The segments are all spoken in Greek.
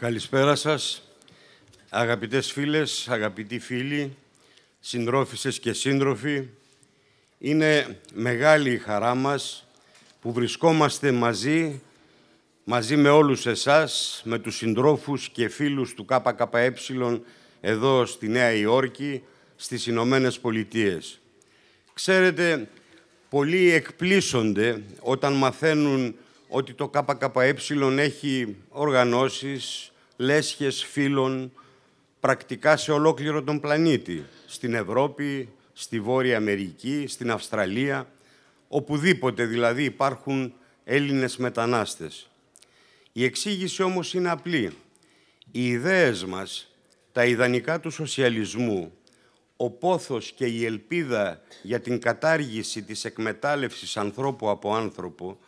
Καλησπέρα σας, αγαπητές φίλες, αγαπητοί φίλοι, συντρόφισσες και σύντροφοι. Είναι μεγάλη η χαρά μας που βρισκόμαστε μαζί, μαζί με όλους εσάς, με τους συντρόφους και φίλους του ΚΚΕ εδώ στη Νέα Υόρκη, στις Ηνωμένες Πολιτείες. Ξέρετε, πολλοί εκπλήσονται όταν μαθαίνουν ότι το ΚΚΕ έχει οργανώσεις, λέσχες φίλων, πρακτικά σε ολόκληρο τον πλανήτη, στην Ευρώπη, στη Βόρεια Αμερική, στην Αυστραλία, οπουδήποτε δηλαδή υπάρχουν Έλληνες μετανάστες. Η εξήγηση όμως είναι απλή. Οι ιδέες μας, τα ιδανικά του σοσιαλισμού, ο πόθος και η ελπίδα για την κατάργηση της εκμετάλλευσης ανθρώπου από άνθρωπο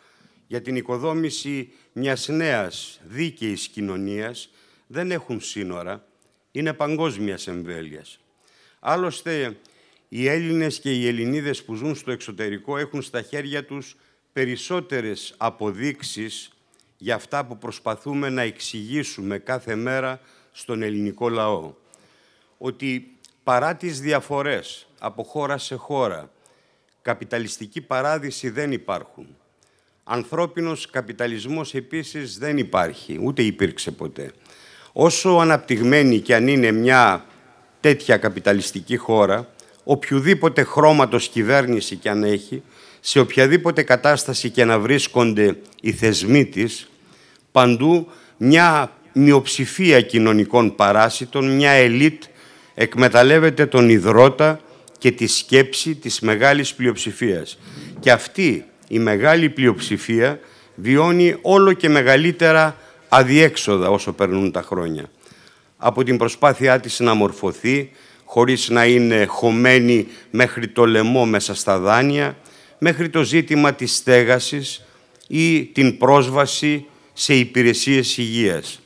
για την οικοδόμηση μιας νέας δίκαιης κοινωνίας δεν έχουν σύνορα, είναι παγκόσμιας εμβέλειας. Άλλωστε, οι Έλληνες και οι Ελληνίδες που ζουν στο εξωτερικό έχουν στα χέρια τους περισσότερες αποδείξεις για αυτά που προσπαθούμε να εξηγήσουμε κάθε μέρα στον ελληνικό λαό. Ότι παρά τις διαφορές από χώρα σε χώρα, καπιταλιστική παράδειση δεν υπάρχουν. Ανθρώπινος καπιταλισμός επίσης δεν υπάρχει, ούτε υπήρξε ποτέ. Όσο αναπτυγμένη και αν είναι μια τέτοια καπιταλιστική χώρα, οποιοδήποτε χρώματος κυβέρνηση και αν έχει, σε οποιαδήποτε κατάσταση και να βρίσκονται οι θεσμοί της, παντού μια μειοψηφία κοινωνικών παράσιτων, μια ελίτ εκμεταλλεύεται τον ιδρώτα και τη σκέψη της μεγάλης πλειοψηφίας. Και αυτή η μεγάλη πλειοψηφία βιώνει όλο και μεγαλύτερα αδιέξοδα όσο περνούν τα χρόνια. Από την προσπάθειά της να μορφωθεί, χωρίς να είναι χωμένη μέχρι το λαιμό μέσα στα δάνεια, μέχρι το ζήτημα της στέγασης ή την πρόσβαση σε υπηρεσίες υγείας.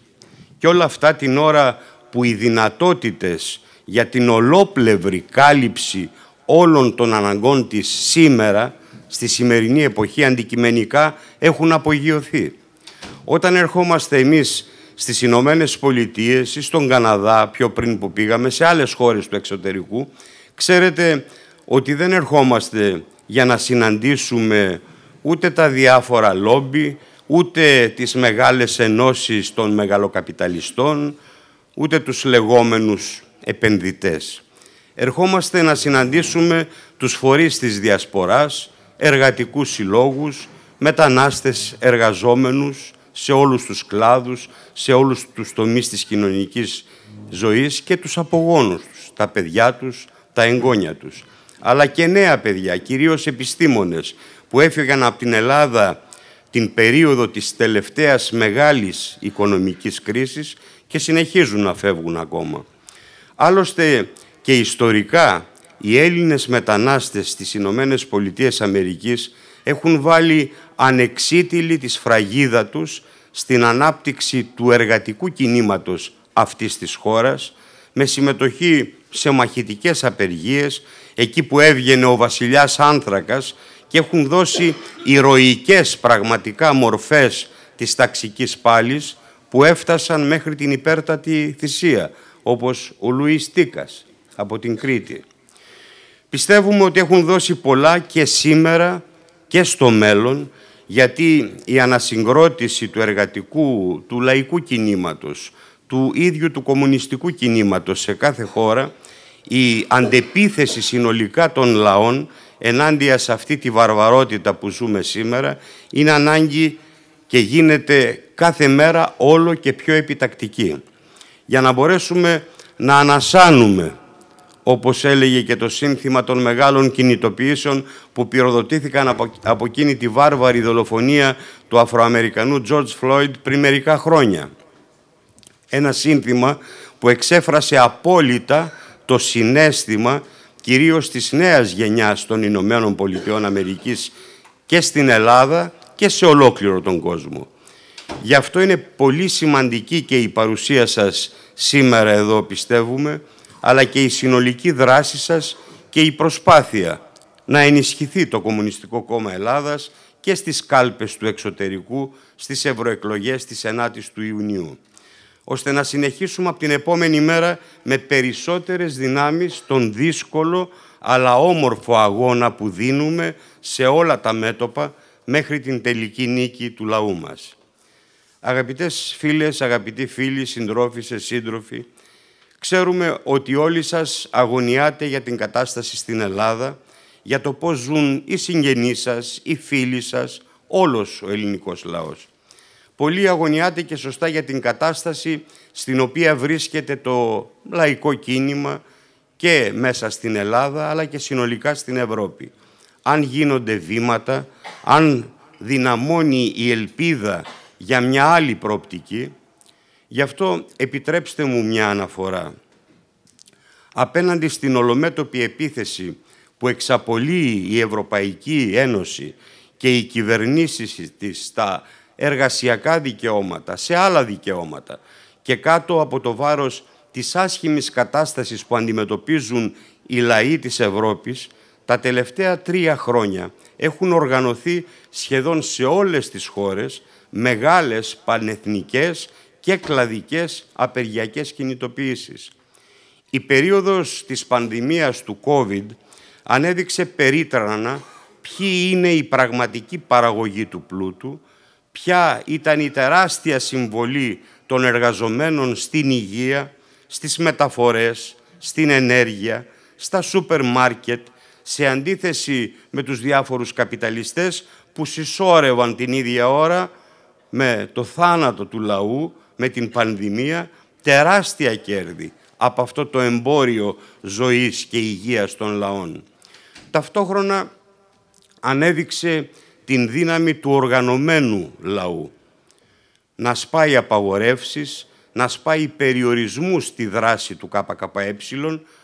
Και όλα αυτά την ώρα που οι δυνατότητες για την ολόπλευρη κάλυψη όλων των αναγκών της σήμερα στη σημερινή εποχή αντικειμενικά έχουν απογειωθεί. Όταν ερχόμαστε εμείς στις Ηνωμένες Πολιτείες ή στον Καναδά, πιο πριν που πήγαμε, σε άλλες χώρες του εξωτερικού, ξέρετε ότι δεν ερχόμαστε για να συναντήσουμε ούτε τα διάφορα λόμπι, ούτε τις μεγάλες ενώσεις των μεγαλοκαπιταλιστών, ούτε τους λεγόμενους επενδυτές. Ερχόμαστε να συναντήσουμε τους φορείς της διασποράς, εργατικούς συλλόγους, μετανάστες εργαζόμενους σε όλους τους κλάδους, σε όλους τους τομείς της κοινωνικής ζωής και τους απογόνους τους, τα παιδιά τους, τα εγγόνια τους. Αλλά και νέα παιδιά, κυρίως επιστήμονες, που έφυγαν από την Ελλάδα την περίοδο της τελευταίας μεγάλης οικονομικής κρίσης και συνεχίζουν να φεύγουν ακόμα. Άλλωστε και ιστορικά οι Έλληνες μετανάστες στις Ηνωμένες Πολιτείες Αμερικής έχουν βάλει ανεξίτηλη τη σφραγίδα τους στην ανάπτυξη του εργατικού κινήματος αυτής της χώρας με συμμετοχή σε μαχητικές απεργίες εκεί που έβγαινε ο βασιλιάς Άνθρακας και έχουν δώσει ηρωικές πραγματικά μορφές της ταξικής πάλης που έφτασαν μέχρι την υπέρτατη θυσία όπως ο Λουίς Τίκας από την Κρήτη. Πιστεύουμε ότι έχουν δώσει πολλά και σήμερα και στο μέλλον, γιατί η ανασυγκρότηση του εργατικού, του λαϊκού κινήματος, του ίδιου του κομμουνιστικού κινήματος σε κάθε χώρα, η αντεπίθεση συνολικά των λαών ενάντια σε αυτή τη βαρβαρότητα που ζούμε σήμερα, είναι ανάγκη και γίνεται κάθε μέρα όλο και πιο επιτακτική. Για να μπορέσουμε να ανασάνουμε όπως έλεγε και το σύνθημα των μεγάλων κινητοποιήσεων που πυροδοτήθηκαν από, εκείνη τη βάρβαρη δολοφονία του Αφροαμερικανού George Floyd πριν μερικά χρόνια. Ένα σύνθημα που εξέφρασε απόλυτα το συνέστημα κυρίως της νέας γενιάς των Ηνωμένων Πολιτειών Αμερικής και στην Ελλάδα και σε ολόκληρο τον κόσμο. Γι' αυτό είναι πολύ σημαντική και η παρουσία σας σήμερα εδώ πιστεύουμε αλλά και η συνολική δράση σας και η προσπάθεια να ενισχυθεί το Κομμουνιστικό Κόμμα Ελλάδας και στις κάλπες του εξωτερικού στις ευρωεκλογές της 9 η του Ιουνίου, ώστε να συνεχίσουμε από την επόμενη μέρα με περισσότερες δυνάμεις τον δύσκολο αλλά όμορφο αγώνα που δίνουμε σε όλα τα μέτωπα μέχρι την τελική νίκη του λαού μας. Αγαπητές φίλες, αγαπητοί φίλοι, συντρόφισσες, σύντροφοι, Ξέρουμε ότι όλοι σας αγωνιάτε για την κατάσταση στην Ελλάδα, για το πώς ζουν οι συγγενείς σας, οι φίλοι σας, όλος ο ελληνικός λαός. Πολλοί αγωνιάτε και σωστά για την κατάσταση στην οποία βρίσκεται το λαϊκό κίνημα και μέσα στην Ελλάδα αλλά και συνολικά στην Ευρώπη. Αν γίνονται βήματα, αν δυναμώνει η ελπίδα για μια άλλη προοπτική, Γι' αυτό επιτρέψτε μου μια αναφορά. Απέναντι στην ολομέτωπη επίθεση που εξαπολύει η Ευρωπαϊκή Ένωση και οι κυβερνήσεις της στα εργασιακά δικαιώματα, σε άλλα δικαιώματα και κάτω από το βάρος της άσχημης κατάστασης που αντιμετωπίζουν οι λαοί της Ευρώπης, τα τελευταία τρία χρόνια έχουν οργανωθεί σχεδόν σε όλες τις χώρες μεγάλες πανεθνικές και κλαδικές απεργιακές κινητοποιήσεις. Η περίοδος της πανδημίας του COVID ανέδειξε περίτρανα ποιοι είναι η πραγματική παραγωγή του πλούτου, ποια ήταν η τεράστια συμβολή των εργαζομένων στην υγεία, στις μεταφορές, στην ενέργεια, στα σούπερ μάρκετ, σε αντίθεση με τους διάφορους καπιταλιστές που συσσόρευαν την ίδια ώρα με το θάνατο του λαού με την πανδημία τεράστια κέρδη από αυτό το εμπόριο ζωής και υγείας των λαών. Ταυτόχρονα ανέδειξε την δύναμη του οργανωμένου λαού. Να σπάει απαγορεύσεις, να σπάει περιορισμούς στη δράση του ΚΚΕ,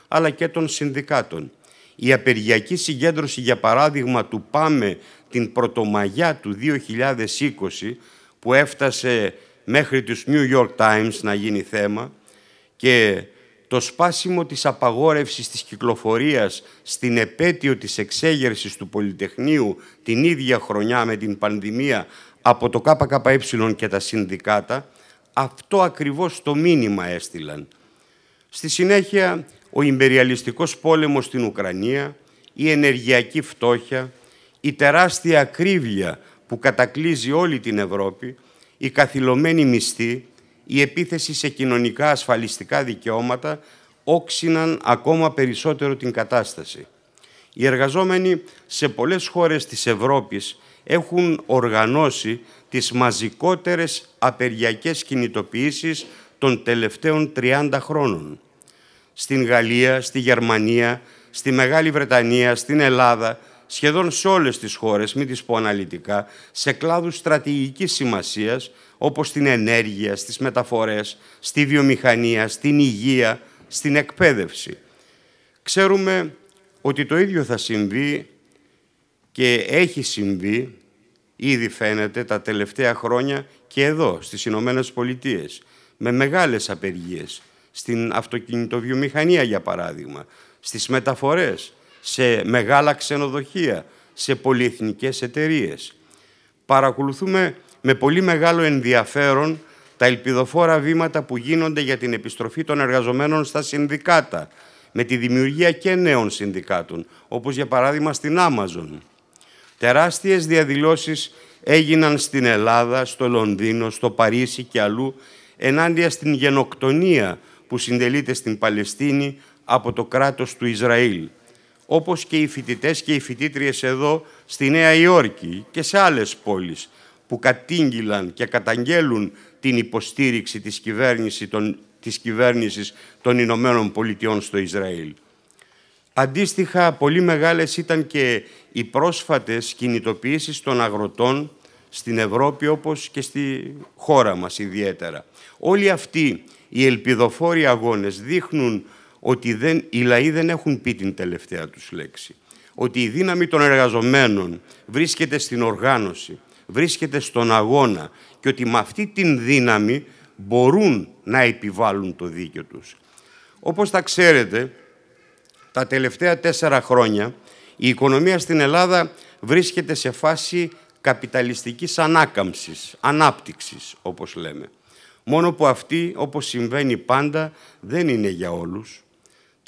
αλλά και των συνδικάτων. Η απεργιακή συγκέντρωση, για παράδειγμα, του «Πάμε την Πρωτομαγιά» του 2020, που έφτασε μέχρι τους New York Times να γίνει θέμα και το σπάσιμο της απαγόρευσης της κυκλοφορίας στην επέτειο της εξέγερσης του Πολυτεχνείου την ίδια χρονιά με την πανδημία από το ΚΚΕ και τα συνδικάτα, αυτό ακριβώς το μήνυμα έστειλαν. Στη συνέχεια, ο ιμπεριαλιστικός πόλεμος στην Ουκρανία, η ενεργειακή φτώχεια, η τεράστια ακρίβεια που κατακλίζει όλη την Ευρώπη, η καθυλωμένη μισθή, η επίθεση σε κοινωνικά ασφαλιστικά δικαιώματα όξιναν ακόμα περισσότερο την κατάσταση. Οι εργαζόμενοι σε πολλές χώρες της Ευρώπης έχουν οργανώσει τις μαζικότερες απεργιακές κινητοποιήσεις των τελευταίων 30 χρόνων. Στην Γαλλία, στη Γερμανία, στη Μεγάλη Βρετανία, στην Ελλάδα, σχεδόν σε όλες τις χώρες, μην τις πω αναλυτικά, σε κλάδους στρατηγικής σημασίας, όπως την ενέργεια, στις μεταφορές, στη βιομηχανία, στην υγεία, στην εκπαίδευση. Ξέρουμε ότι το ίδιο θα συμβεί και έχει συμβεί, ήδη φαίνεται, τα τελευταία χρόνια και εδώ, στις Ηνωμένες Πολιτείες, με μεγάλες απεργίες, στην αυτοκινητοβιομηχανία, για παράδειγμα, στις μεταφορές, σε μεγάλα ξενοδοχεία, σε πολυεθνικές εταιρείες. Παρακολουθούμε με πολύ μεγάλο ενδιαφέρον τα ελπιδοφόρα βήματα που γίνονται για την επιστροφή των εργαζομένων στα συνδικάτα, με τη δημιουργία και νέων συνδικάτων, όπως για παράδειγμα στην Amazon. Τεράστιες διαδηλώσεις έγιναν στην Ελλάδα, στο Λονδίνο, στο Παρίσι και αλλού, ενάντια στην γενοκτονία που συντελείται στην Παλαιστίνη από το κράτος του Ισραήλ όπως και οι φοιτητές και οι φοιτήτριες εδώ στη Νέα Υόρκη και σε άλλες πόλεις που κατήγγυλαν και καταγγέλουν την υποστήριξη της κυβέρνησης των, της κυβέρνησης των Ηνωμένων Πολιτειών στο Ισραήλ. Αντίστοιχα, πολύ μεγάλες ήταν και οι πρόσφατες κινητοποιήσεις των αγροτών στην Ευρώπη όπως και στη χώρα μας ιδιαίτερα. Όλοι αυτοί οι ελπιδοφόροι αγώνες δείχνουν ότι δεν, οι λαοί δεν έχουν πει την τελευταία τους λέξη. Ότι η δύναμη των εργαζομένων βρίσκεται στην οργάνωση, βρίσκεται στον αγώνα και ότι με αυτή την δύναμη μπορούν να επιβάλλουν το δίκαιο τους. Όπως τα ξέρετε, τα τελευταία τέσσερα χρόνια η οικονομία στην Ελλάδα βρίσκεται σε φάση καπιταλιστικής ανάκαμψης, ανάπτυξης όπως λέμε. Μόνο που αυτή, όπως συμβαίνει πάντα, δεν είναι για όλους.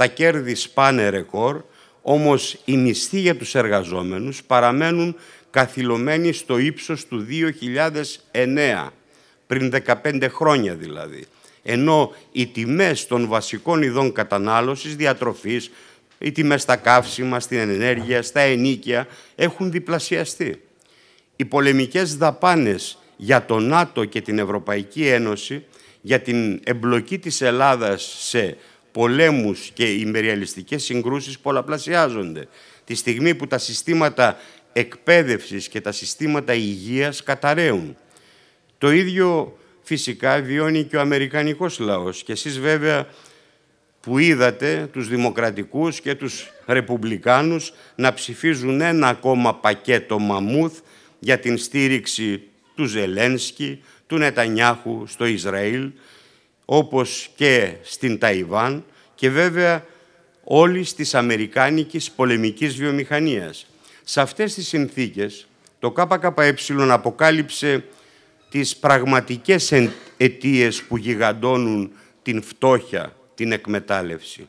Τα κέρδη σπάνε ρεκόρ, όμως οι μισθοί για τους εργαζόμενους παραμένουν καθυλωμένοι στο ύψος του 2009, πριν 15 χρόνια δηλαδή. Ενώ οι τιμές των βασικών ειδών κατανάλωσης, διατροφής, οι τιμές στα καύσιμα, στην ενέργεια, στα ενίκια, έχουν διπλασιαστεί. Οι πολεμικές δαπάνες για το ΝΑΤΟ και την Ευρωπαϊκή Ένωση, για την εμπλοκή της Ελλάδας σε πολέμους και ημπεριαλιστικές συγκρούσεις πολλαπλασιάζονται. Τη στιγμή που τα συστήματα εκπαίδευσης και τα συστήματα υγείας καταραίουν. Το ίδιο φυσικά βιώνει και ο Αμερικανικός λαός. Και εσείς βέβαια που είδατε τους Δημοκρατικούς και τους Ρεπουμπλικάνους να ψηφίζουν ένα ακόμα πακέτο μαμούθ για την στήριξη του Ζελένσκι, του Νετανιάχου στο Ισραήλ, όπως και στην Ταϊβάν και βέβαια όλη της αμερικάνικης πολεμικής βιομηχανίας. Σε αυτές τις συνθήκες το ΚΚΕ αποκάλυψε τις πραγματικές αιτίες που γιγαντώνουν την φτώχεια, την εκμετάλλευση.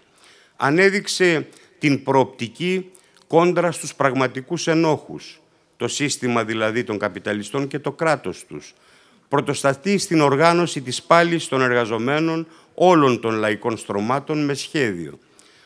Ανέδειξε την προοπτική κόντρα στους πραγματικούς ενόχους, το σύστημα δηλαδή των καπιταλιστών και το κράτος τους, πρωτοστατεί στην οργάνωση της πάλης των εργαζομένων όλων των λαϊκών στρωμάτων με σχέδιο.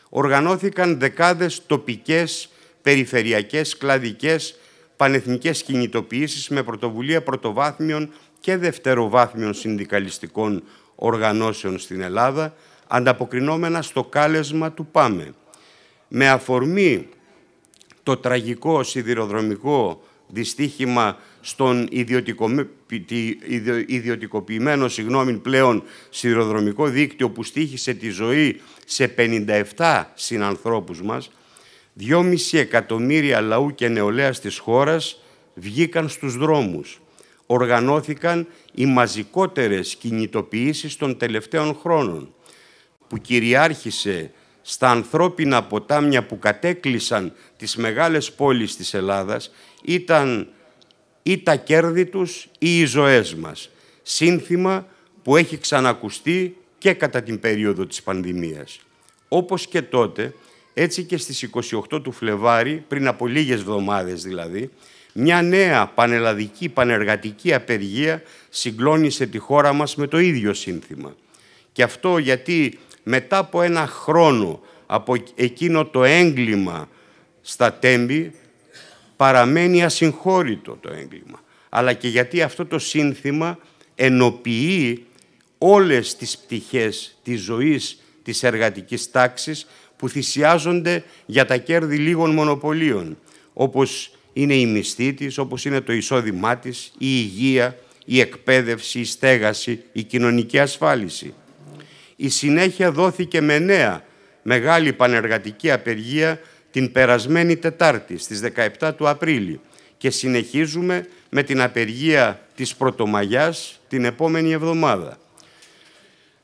Οργανώθηκαν δεκάδες τοπικές, περιφερειακές, κλαδικές, πανεθνικές κινητοποιήσεις με πρωτοβουλία πρωτοβάθμιων και δευτεροβάθμιων συνδικαλιστικών οργανώσεων στην Ελλάδα, ανταποκρινόμενα στο κάλεσμα του ΠΑΜΕ. Με αφορμή το τραγικό σιδηροδρομικό δυστύχημα στον ιδιωτικοποιημένο συγγνώμη, πλέον σιδηροδρομικό δίκτυο που στήχησε τη ζωή σε 57 συνανθρώπους μας, 2,5 εκατομμύρια λαού και νεολαία της χώρας βγήκαν στους δρόμους. Οργανώθηκαν οι μαζικότερες κινητοποιήσεις των τελευταίων χρόνων που κυριάρχησε στα ανθρώπινα ποτάμια που κατέκλυσαν τις μεγάλες πόλεις της Ελλάδας ήταν ή τα κέρδη τους ή οι ζωές μας. Σύνθημα που έχει ξανακουστεί και κατά την περίοδο της πανδημίας. Όπως και τότε, έτσι και στις 28 του Φλεβάρι, πριν από λίγες εβδομάδες δηλαδή, μια νέα πανελλαδική πανεργατική απεργία συγκλώνησε τη χώρα μας με το ίδιο σύνθημα. Και αυτό γιατί μετά από ένα χρόνο από εκείνο το έγκλημα στα τέμπη παραμένει ασυγχώρητο το έγκλημα. Αλλά και γιατί αυτό το σύνθημα ενοποιεί όλες τις πτυχές της ζωής της εργατικής τάξης που θυσιάζονται για τα κέρδη λίγων μονοπωλίων, όπως είναι η μισθή της, όπως είναι το εισόδημά της, η υγεία, η εκπαίδευση, η στέγαση, η κοινωνική ασφάλιση. Η συνέχεια δόθηκε με νέα μεγάλη πανεργατική απεργία την περασμένη Τετάρτη στις 17 του Απρίλη και συνεχίζουμε με την απεργία της Πρωτομαγιάς την επόμενη εβδομάδα.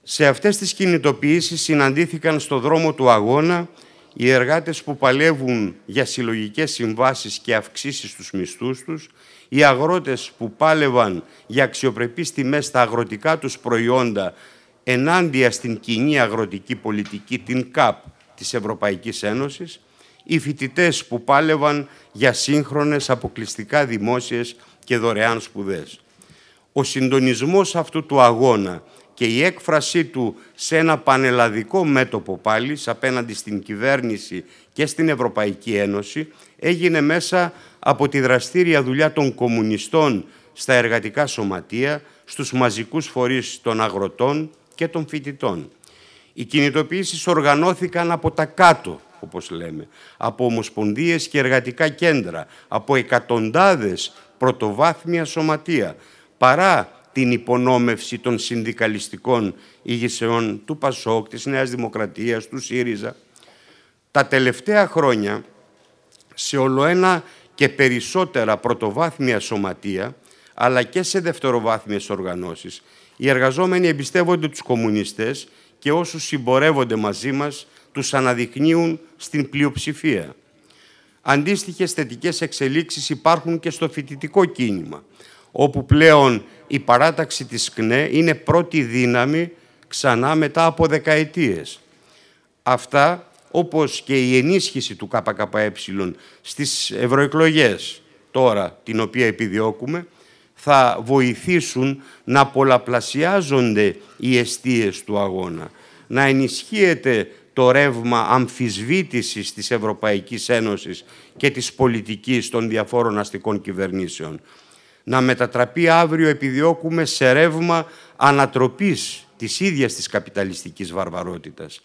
Σε αυτές τις κινητοποιήσεις συναντήθηκαν στο δρόμο του αγώνα οι εργάτες που παλεύουν για συλλογικές συμβάσεις και αυξήσεις στους μισθούς τους, οι αγρότες που πάλευαν για αξιοπρεπείς τιμές στα αγροτικά τους προϊόντα ενάντια στην κοινή αγροτική πολιτική, την ΚΑΠ της Ευρωπαϊκής Ένωσης, οι φοιτητές που πάλευαν για σύγχρονες αποκλειστικά δημόσιες και δωρεάν σπουδές. Ο συντονισμός αυτού του αγώνα και η έκφρασή του σε ένα πανελλαδικό μέτωπο πάλι απέναντι στην κυβέρνηση και στην Ευρωπαϊκή Ένωση έγινε μέσα από τη δραστήρια δουλειά των κομμουνιστών στα εργατικά σωματεία, στους μαζικούς φορείς των αγροτών και των φοιτητών. Οι κινητοποιήσεις οργανώθηκαν από τα κάτω, όπως λέμε, από ομοσπονδίες και εργατικά κέντρα, από εκατοντάδες πρωτοβάθμια σωματεία, παρά την υπονόμευση των συνδικαλιστικών ηγησεών του Πασόκ, της Νέας Δημοκρατίας, του ΣΥΡΙΖΑ. Τα τελευταία χρόνια, σε ολοένα και περισσότερα πρωτοβάθμια σωματεία, αλλά και σε δευτεροβάθμιες οργανώσεις, οι εργαζόμενοι εμπιστεύονται τους κομμουνιστές και όσους συμπορεύονται μαζί μας τους αναδεικνύουν στην πλειοψηφία. Αντίστοιχες θετικές εξελίξεις υπάρχουν και στο φοιτητικό κίνημα, όπου πλέον η παράταξη της ΚΝΕ είναι πρώτη δύναμη ξανά μετά από δεκαετίες. Αυτά, όπως και η ενίσχυση του ΚΚΕ στις ευρωεκλογές τώρα, την οποία επιδιώκουμε, θα βοηθήσουν να πολλαπλασιάζονται οι αιστείες του αγώνα, να ενισχύεται το ρεύμα αμφισβήτησης της Ευρωπαϊκής Ένωσης και της πολιτικής των διαφόρων αστικών κυβερνήσεων. Να μετατραπεί αύριο επιδιώκουμε σε ρεύμα ανατροπής της ίδιας της καπιταλιστικής βαρβαρότητας.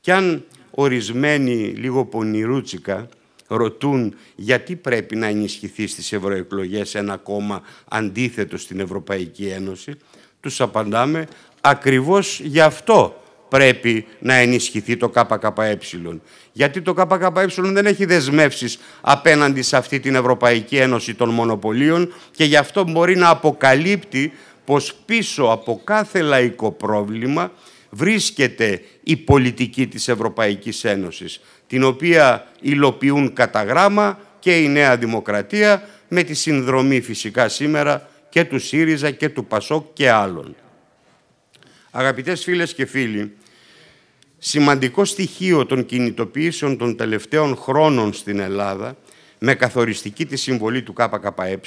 Κι αν ορισμένοι λίγο πονηρούτσικα ρωτούν γιατί πρέπει να ενισχυθεί στις ευρωεκλογές ένα κόμμα αντίθετο στην Ευρωπαϊκή Ένωση, τους απαντάμε ακριβώς γι' αυτό πρέπει να ενισχυθεί το ΚΚΕ. Γιατί το ΚΚΕ δεν έχει δεσμεύσεις απέναντι σε αυτή την Ευρωπαϊκή Ένωση των Μονοπωλίων και γι' αυτό μπορεί να αποκαλύπτει πως πίσω από κάθε λαϊκό πρόβλημα βρίσκεται η πολιτική της Ευρωπαϊκής Ένωσης, την οποία υλοποιούν κατά γράμμα και η Νέα Δημοκρατία, με τη συνδρομή φυσικά σήμερα και του ΣΥΡΙΖΑ και του ΠΑΣΟΚ και άλλων. Αγαπητές φίλες και φίλοι, σημαντικό στοιχείο των κινητοποιήσεων των τελευταίων χρόνων στην Ελλάδα, με καθοριστική τη συμβολή του ΚΚΕ,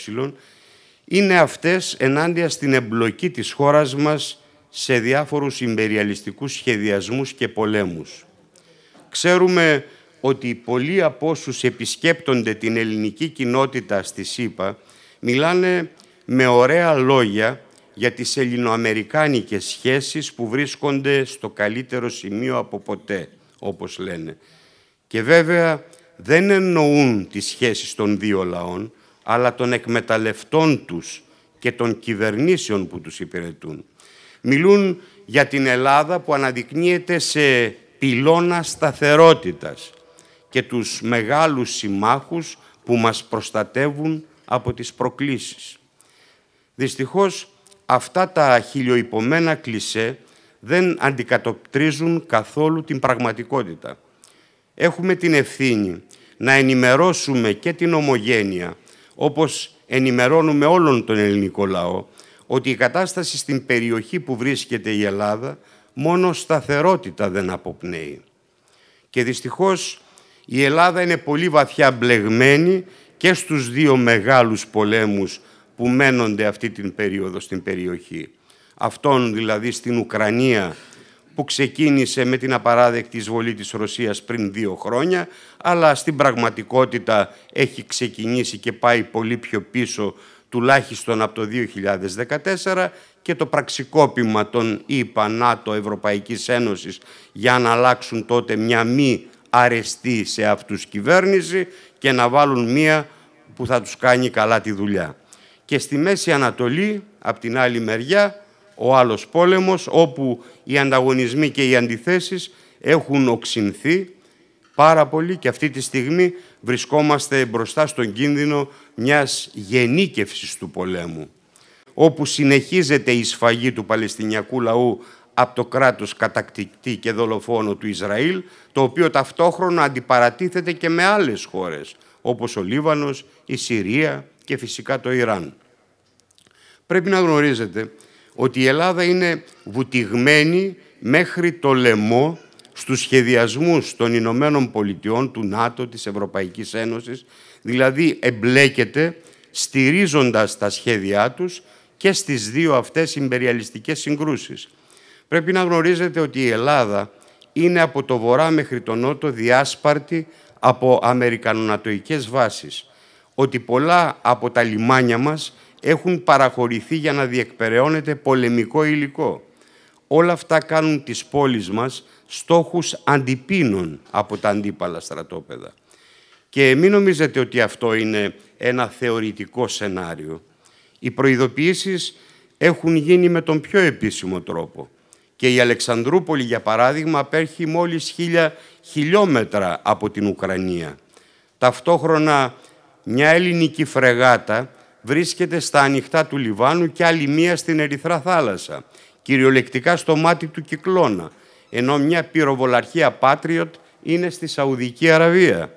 είναι αυτές ενάντια στην εμπλοκή της χώρας μας σε διάφορους υπεριαλιστικούς σχεδιασμούς και πολέμους. Ξέρουμε ότι πολλοί από όσους επισκέπτονται την ελληνική κοινότητα στη ΣΥΠΑ μιλάνε με ωραία λόγια για τις ελληνοαμερικάνικες σχέσεις που βρίσκονται στο καλύτερο σημείο από ποτέ, όπως λένε. Και βέβαια δεν εννοούν τις σχέσεις των δύο λαών, αλλά των εκμεταλλευτών τους και των κυβερνήσεων που τους υπηρετούν. Μιλούν για την Ελλάδα που αναδεικνύεται σε πυλώνα σταθερότητας και τους μεγάλους συμμάχους που μας προστατεύουν από τις προκλήσεις. Δυστυχώς αυτά τα χιλιοϊπωμένα κλισέ δεν αντικατοπτρίζουν καθόλου την πραγματικότητα. Έχουμε την ευθύνη να ενημερώσουμε και την ομογένεια, όπως ενημερώνουμε όλον τον ελληνικό λαό, ότι η κατάσταση στην περιοχή που βρίσκεται η Ελλάδα μόνο σταθερότητα δεν αποπνέει. Και δυστυχώς η Ελλάδα είναι πολύ βαθιά μπλεγμένη και στους δύο μεγάλους πολέμους που μένονται αυτή την περίοδο στην περιοχή. Αυτόν δηλαδή στην Ουκρανία που ξεκίνησε με την απαράδεκτη εισβολή της Ρωσίας πριν δύο χρόνια, αλλά στην πραγματικότητα έχει ξεκινήσει και πάει πολύ πιο πίσω τουλάχιστον από το 2014 και το πραξικόπημα των ΗΠΑ, ΝΑΤΟ, Ευρωπαϊκής Ένωσης για να αλλάξουν τότε μια μη αρεστή σε αυτούς κυβέρνηση και να βάλουν μία που θα τους κάνει καλά τη δουλειά και στη Μέση Ανατολή, από την άλλη μεριά, ο άλλος πόλεμος, όπου οι ανταγωνισμοί και οι αντιθέσεις έχουν οξυνθεί πάρα πολύ και αυτή τη στιγμή βρισκόμαστε μπροστά στον κίνδυνο μιας γενίκευσης του πολέμου, όπου συνεχίζεται η σφαγή του Παλαιστινιακού λαού από το κράτος κατακτητή και δολοφόνο του Ισραήλ, το οποίο ταυτόχρονα αντιπαρατίθεται και με άλλες χώρες, όπως ο Λίβανος, η Συρία, και φυσικά το Ιράν. Πρέπει να γνωρίζετε ότι η Ελλάδα είναι βουτυγμένη μέχρι το λαιμό στους σχεδιασμούς των Ηνωμένων Πολιτειών, του ΝΑΤΟ, της Ευρωπαϊκής Ένωσης, δηλαδή εμπλέκεται στηρίζοντας τα σχέδιά τους και στις δύο αυτές συμπεριαλιστικές συγκρούσεις. Πρέπει να γνωρίζετε ότι η Ελλάδα είναι από το βορρά μέχρι το νότο διάσπαρτη από αμερικανονατοικές βάσεις ότι πολλά από τα λιμάνια μας έχουν παραχωρηθεί για να διεκπεραιώνεται πολεμικό υλικό. Όλα αυτά κάνουν τις πόλεις μας στόχους αντιπίνων από τα αντίπαλα στρατόπεδα. Και μην νομίζετε ότι αυτό είναι ένα θεωρητικό σενάριο. Οι προειδοποιήσεις έχουν γίνει με τον πιο επίσημο τρόπο. Και η Αλεξανδρούπολη, για παράδειγμα, απέρχει μόλις χίλια χιλιόμετρα από την Ουκρανία. Ταυτόχρονα μια ελληνική φρεγάτα βρίσκεται στα ανοιχτά του Λιβάνου και άλλη μία στην Ερυθρά θάλασσα, κυριολεκτικά στο μάτι του Κυκλώνα, ενώ μια πυροβολαρχία Patriot είναι στη Σαουδική Αραβία.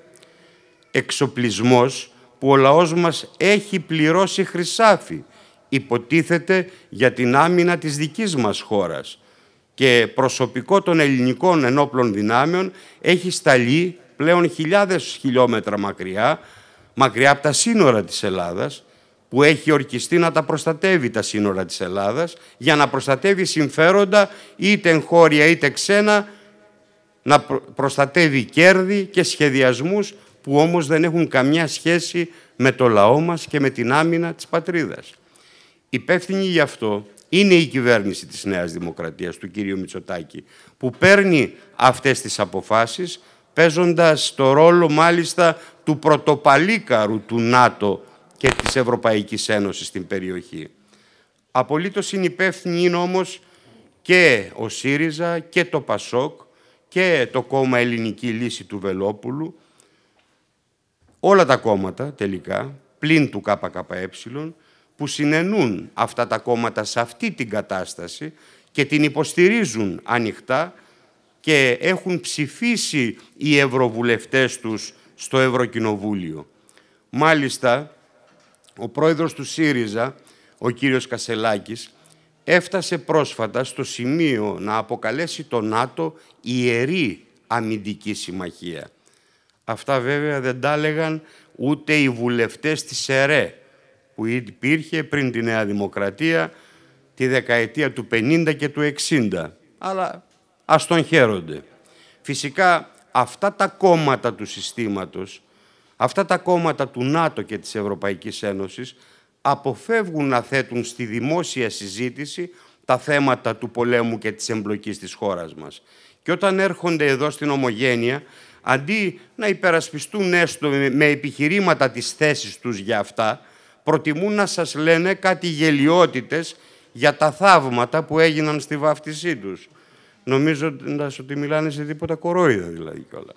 Εξοπλισμός που ο λαός μας έχει πληρώσει χρυσάφι, υποτίθεται για την άμυνα της δικής μας χώρας και προσωπικό των ελληνικών ενόπλων δυνάμεων έχει σταλεί πλέον χιλιάδες χιλιόμετρα μακριά μακριά από τα σύνορα της Ελλάδας, που έχει ορκιστεί να τα προστατεύει τα σύνορα της Ελλάδας, για να προστατεύει συμφέροντα είτε εγχώρια είτε ξένα, να προστατεύει κέρδη και σχεδιασμούς που όμως δεν έχουν καμιά σχέση με το λαό μας και με την άμυνα της πατρίδας. Υπεύθυνη γι' αυτό είναι η κυβέρνηση της Νέας Δημοκρατίας, του κύριο Μητσοτάκη, που παίρνει αυτές τις αποφάσεις, παίζοντας το ρόλο μάλιστα του πρωτοπαλίκαρου του ΝΑΤΟ και της Ευρωπαϊκής Ένωσης στην περιοχή. Απολύτως συνυπεύθυνοι είναι όμως και ο ΣΥΡΙΖΑ και το ΠΑΣΟΚ και το κόμμα Ελληνική Λύση του Βελόπουλου. Όλα τα κόμματα τελικά, πλην του ΚΚΕ, που συνενούν αυτά τα κόμματα σε αυτή την κατάσταση και την υποστηρίζουν ανοιχτά και έχουν ψηφίσει οι ευρωβουλευτές τους στο Ευρωκοινοβούλιο. Μάλιστα, ο πρόεδρος του ΣΥΡΙΖΑ, ο κύριος Κασελάκης, έφτασε πρόσφατα στο σημείο να αποκαλέσει το ΝΑΤΟ ιερή αμυντική συμμαχία. Αυτά βέβαια δεν τα έλεγαν ούτε οι βουλευτές της ΕΡΕ, που υπήρχε πριν τη Νέα Δημοκρατία τη δεκαετία του 50 και του 60. Αλλά ας τον χαίρονται. Φυσικά αυτά τα κόμματα του συστήματος, αυτά τα κόμματα του ΝΑΤΟ και της Ευρωπαϊκής Ένωσης αποφεύγουν να θέτουν στη δημόσια συζήτηση τα θέματα του πολέμου και της εμπλοκής της χώρας μας. Και όταν έρχονται εδώ στην Ομογένεια, αντί να υπερασπιστούν έστω με επιχειρήματα τις θέσεις τους για αυτά, προτιμούν να σας λένε κάτι γελιότητες για τα θαύματα που έγιναν στη βάφτισή τους. Νομίζω ότι μιλάνε σε τίποτα κορόιδα δηλαδή κιόλα.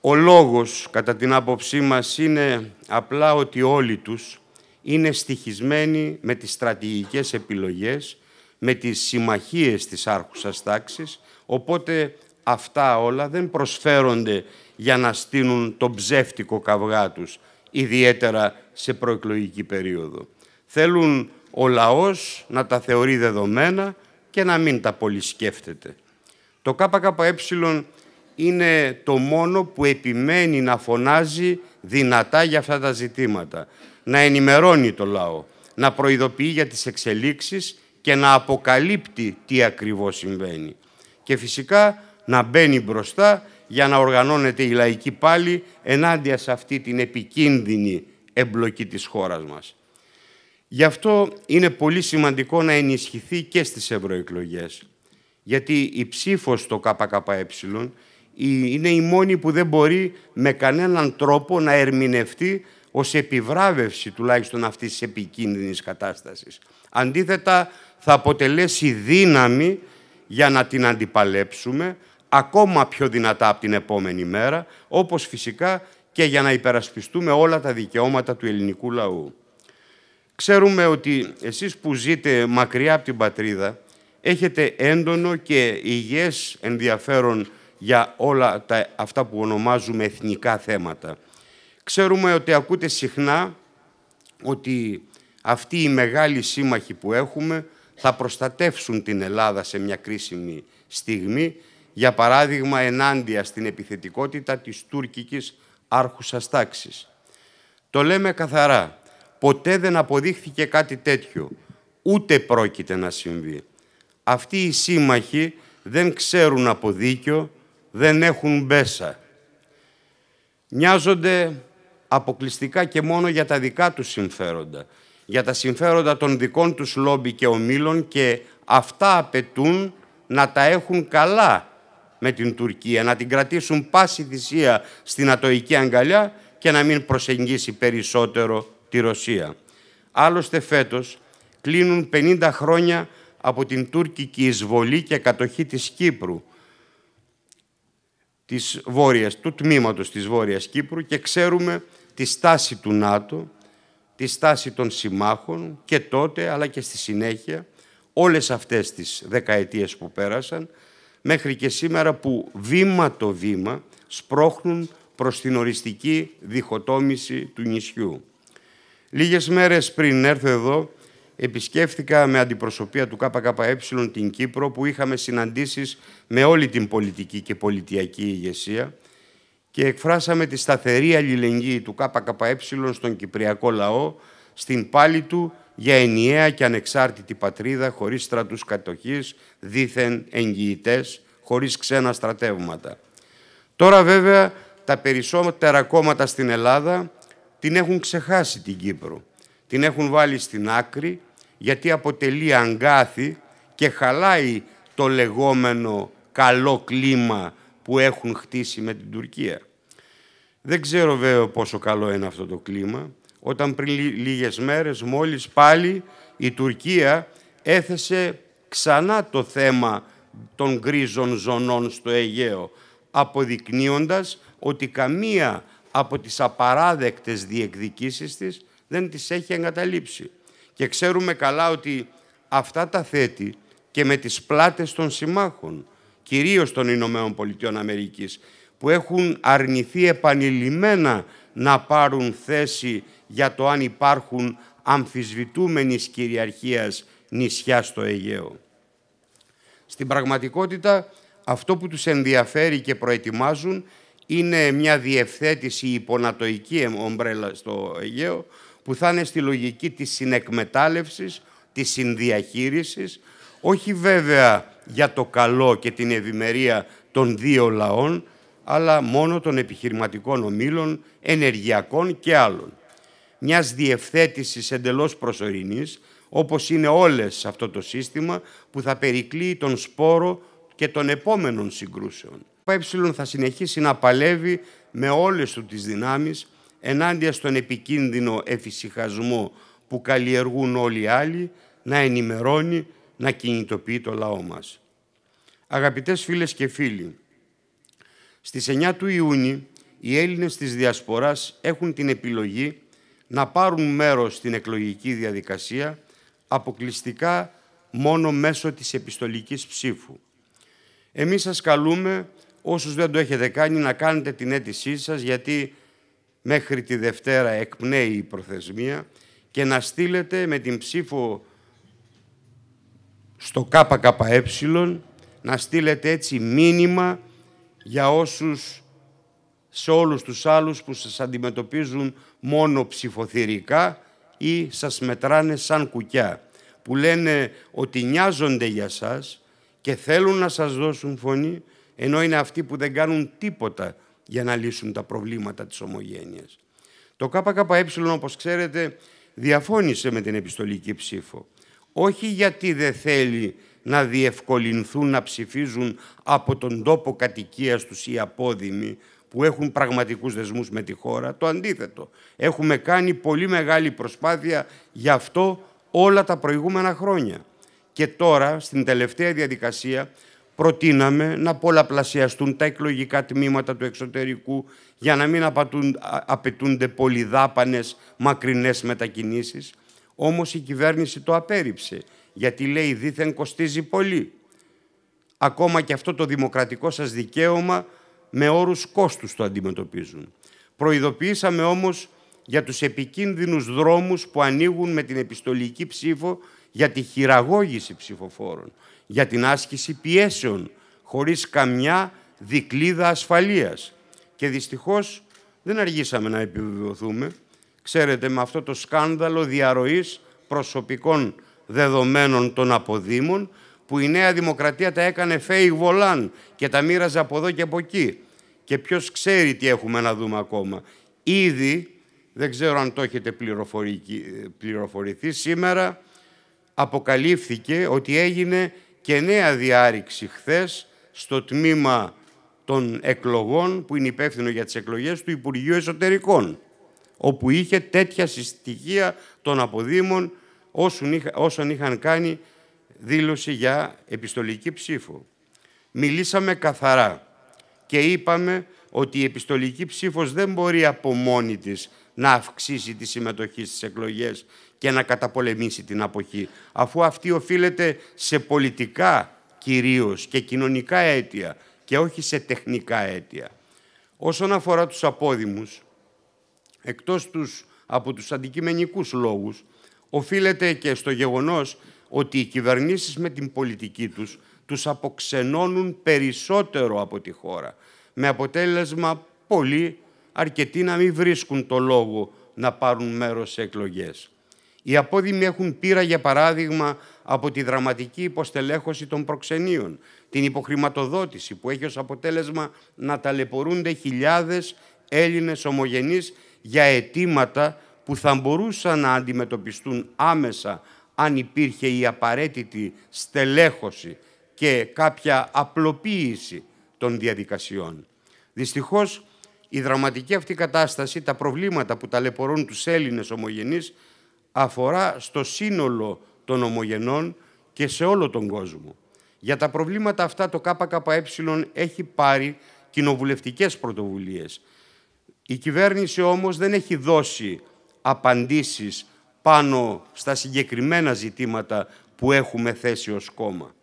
Ο λόγος, κατά την άποψή μας, είναι απλά ότι όλοι τους είναι στοιχισμένοι με τις στρατηγικές επιλογές, με τις συμμαχίες της άρχουσας τάξης, οπότε αυτά όλα δεν προσφέρονται για να στείνουν τον ψεύτικο καυγά τους, ιδιαίτερα σε προεκλογική περίοδο. Θέλουν ο λαός να τα θεωρεί δεδομένα και να μην τα σκέφτεται. Το ΚΚΕ είναι το μόνο που επιμένει να φωνάζει δυνατά για αυτά τα ζητήματα, να ενημερώνει το λαό, να προειδοποιεί για τις εξελίξεις και να αποκαλύπτει τι ακριβώς συμβαίνει. Και φυσικά να μπαίνει μπροστά για να οργανώνεται η λαϊκή πάλι ενάντια σε αυτή την επικίνδυνη εμπλοκή της χώρας μας. Γι' αυτό είναι πολύ σημαντικό να ενισχυθεί και στις ευρωεκλογές. Γιατί η ψήφος στο ΚΚΕ είναι η μόνη που δεν μπορεί με κανέναν τρόπο να ερμηνευτεί ως επιβράβευση τουλάχιστον αυτής της επικίνδυνης κατάστασης. Αντίθετα, θα αποτελέσει δύναμη για να την αντιπαλέψουμε ακόμα πιο δυνατά από την επόμενη μέρα, όπως φυσικά και για να υπερασπιστούμε όλα τα δικαιώματα του ελληνικού λαού. Ξέρουμε ότι εσείς που ζείτε μακριά από την πατρίδα έχετε έντονο και υγιές ενδιαφέρον για όλα τα, αυτά που ονομάζουμε εθνικά θέματα. Ξέρουμε ότι ακούτε συχνά ότι αυτοί οι μεγάλοι σύμμαχοι που έχουμε θα προστατεύσουν την Ελλάδα σε μια κρίσιμη στιγμή, για παράδειγμα ενάντια στην επιθετικότητα της τουρκικής άρχουσας τάξης. Το λέμε καθαρά. Ποτέ δεν αποδείχθηκε κάτι τέτοιο. Ούτε πρόκειται να συμβεί. Αυτοί οι σύμμαχοι δεν ξέρουν από δίκιο, δεν έχουν μπέσα. Μοιάζονται αποκλειστικά και μόνο για τα δικά τους συμφέροντα, για τα συμφέροντα των δικών τους λόμπι και ομίλων και αυτά απαιτούν να τα έχουν καλά με την Τουρκία, να την κρατήσουν πάση θυσία στην ατοική αγκαλιά και να μην προσεγγίσει περισσότερο Ρωσία. Άλλωστε φέτος κλείνουν 50 χρόνια από την τουρκική εισβολή και κατοχή της Κύπρου, της βόρειας, του τμήματος της Βόρειας Κύπρου και ξέρουμε τη στάση του ΝΑΤΟ, τη στάση των συμμάχων και τότε αλλά και στη συνέχεια όλες αυτές τις δεκαετίες που πέρασαν μέχρι και σήμερα που βήμα το βήμα σπρώχνουν προς την οριστική διχοτόμηση του νησιού. Λίγες μέρες πριν έρθω εδώ, επισκέφθηκα με αντιπροσωπεία του ΚΚΕ την Κύπρο, που είχαμε συναντήσεις με όλη την πολιτική και πολιτιακή ηγεσία και εκφράσαμε τη σταθερή αλληλεγγύη του ΚΚΕ στον κυπριακό λαό, στην πάλη του για ενιαία και ανεξάρτητη πατρίδα χωρίς στρατούς κατοχής, δήθεν εγγυητές, χωρίς ξένα στρατεύματα. Τώρα βέβαια τα περισσότερα κόμματα στην Ελλάδα την έχουν ξεχάσει την Κύπρο. Την έχουν βάλει στην άκρη γιατί αποτελεί αγκάθι και χαλάει το λεγόμενο καλό κλίμα που έχουν χτίσει με την Τουρκία. Δεν ξέρω βέβαια πόσο καλό είναι αυτό το κλίμα, όταν πριν λίγες μέρες μόλις πάλι η Τουρκία έθεσε ξανά το θέμα των γκρίζων ζωνών στο Αιγαίο, αποδεικνύοντας ότι καμία από τις απαράδεκτες διεκδικήσεις της δεν τις έχει εγκαταλείψει. Και ξέρουμε καλά ότι αυτά τα θέτει και με τις πλάτες των συμμάχων, κυρίως των Ηνωμένων Πολιτειών Αμερικής, που έχουν αρνηθεί επανειλημμένα να πάρουν θέση για το αν υπάρχουν αμφισβητούμενης κυριαρχίας νησιά στο Αιγαίο. Στην πραγματικότητα, αυτό που τους ενδιαφέρει και προετοιμάζουν είναι μια διευθέτηση υπονατοϊκή ομπρέλα στο Αιγαίο που θα είναι στη λογική της συνεκμετάλλευσης, της συνδιαχείρισης, όχι βέβαια για το καλό και την ευημερία των δύο λαών, αλλά μόνο των επιχειρηματικών ομίλων, ενεργειακών και άλλων. Μιας διευθέτησης εντελώς προσωρινής, όπως είναι όλες σε αυτό το σύστημα, που θα περικλεί τον σπόρο και των επόμενων συγκρούσεων. ΚΚΕ θα συνεχίσει να παλεύει με όλες του τις δυνάμεις ενάντια στον επικίνδυνο εφησυχασμό που καλλιεργούν όλοι οι άλλοι, να ενημερώνει, να κινητοποιεί το λαό μας. Αγαπητές φίλες και φίλοι, στις 9 του Ιούνιου οι Έλληνες της Διασποράς έχουν την επιλογή να πάρουν μέρος στην εκλογική διαδικασία αποκλειστικά μόνο μέσω της επιστολικής ψήφου. Εμείς σας καλούμε όσους δεν το έχετε κάνει να κάνετε την αίτησή σας γιατί μέχρι τη Δευτέρα εκπνέει η προθεσμία και να στείλετε με την ψήφο στο ΚΚΕ να στείλετε έτσι μήνυμα για όσους σε όλους τους άλλους που σας αντιμετωπίζουν μόνο ψηφοθυρικά ή σας μετράνε σαν κουκιά που λένε ότι νοιάζονται για σας και θέλουν να σας δώσουν φωνή ενώ είναι αυτοί που δεν κάνουν τίποτα για να λύσουν τα προβλήματα της ομογένειας. Το ΚΚΕ, όπως ξέρετε, διαφώνησε με την επιστολική ψήφο. Όχι γιατί δεν θέλει να διευκολυνθούν να ψηφίζουν από τον τόπο κατοικίας τους οι απόδημοι που έχουν πραγματικούς δεσμούς με τη χώρα. Το αντίθετο. Έχουμε κάνει πολύ μεγάλη προσπάθεια γι' αυτό όλα τα προηγούμενα χρόνια. Και τώρα, στην τελευταία διαδικασία, προτείναμε να πολλαπλασιαστούν τα εκλογικά τμήματα του εξωτερικού για να μην απαιτούνται πολυδάπανες, μακρινές μετακινήσεις. Όμως η κυβέρνηση το απέρριψε, γιατί λέει δήθεν κοστίζει πολύ. Ακόμα και αυτό το δημοκρατικό σας δικαίωμα με όρους κόστους το αντιμετωπίζουν. Προειδοποιήσαμε όμως για τους επικίνδυνους δρόμους που ανοίγουν με την επιστολική ψήφο για τη χειραγώγηση ψηφοφόρων για την άσκηση πιέσεων χωρίς καμιά δικλίδα ασφαλείας. Και δυστυχώς δεν αργήσαμε να επιβεβαιωθούμε. Ξέρετε, με αυτό το σκάνδαλο διαρροής προσωπικών δεδομένων των αποδήμων που η Νέα Δημοκρατία τα έκανε φέι βολάν και τα μοίραζε από εδώ και από εκεί. Και ποιος ξέρει τι έχουμε να δούμε ακόμα. Ήδη, δεν ξέρω αν το έχετε πληροφορηθεί σήμερα, αποκαλύφθηκε ότι έγινε και νέα διάρρηξη χθες στο τμήμα των εκλογών που είναι υπεύθυνο για τις εκλογές του Υπουργείου Εσωτερικών όπου είχε τέτοια συστοιχεία των αποδήμων όσων είχαν κάνει δήλωση για επιστολική ψήφο. Μιλήσαμε καθαρά και είπαμε ότι η επιστολική ψήφος δεν μπορεί από μόνη της να αυξήσει τη συμμετοχή στις εκλογές και να καταπολεμήσει την αποχή, αφού αυτή οφείλεται σε πολιτικά κυρίως και κοινωνικά αίτια και όχι σε τεχνικά αίτια. Όσον αφορά τους απόδημους, εκτός τους, από τους αντικειμενικούς λόγους, οφείλεται και στο γεγονός ότι οι κυβερνήσεις με την πολιτική τους τους αποξενώνουν περισσότερο από τη χώρα, με αποτέλεσμα πολλοί αρκετοί να μην βρίσκουν το λόγο να πάρουν μέρος σε εκλογές. Οι απόδημοι έχουν πείρα, για παράδειγμα, από τη δραματική υποστελέχωση των προξενείων, την υποχρηματοδότηση που έχει ως αποτέλεσμα να ταλαιπωρούνται χιλιάδες Έλληνες ομογενείς για αιτήματα που θα μπορούσαν να αντιμετωπιστούν άμεσα αν υπήρχε η απαραίτητη στελέχωση και κάποια απλοποίηση των διαδικασιών. Δυστυχώς, η δραματική αυτή κατάσταση, τα προβλήματα που ταλαιπωρούν τους Έλληνες ομογενείς, αφορά στο σύνολο των ομογενών και σε όλο τον κόσμο. Για τα προβλήματα αυτά το ΚΚΕ έχει πάρει κοινοβουλευτικές πρωτοβουλίες. Η κυβέρνηση όμως δεν έχει δώσει απαντήσεις πάνω στα συγκεκριμένα ζητήματα που έχουμε θέσει ως κόμμα.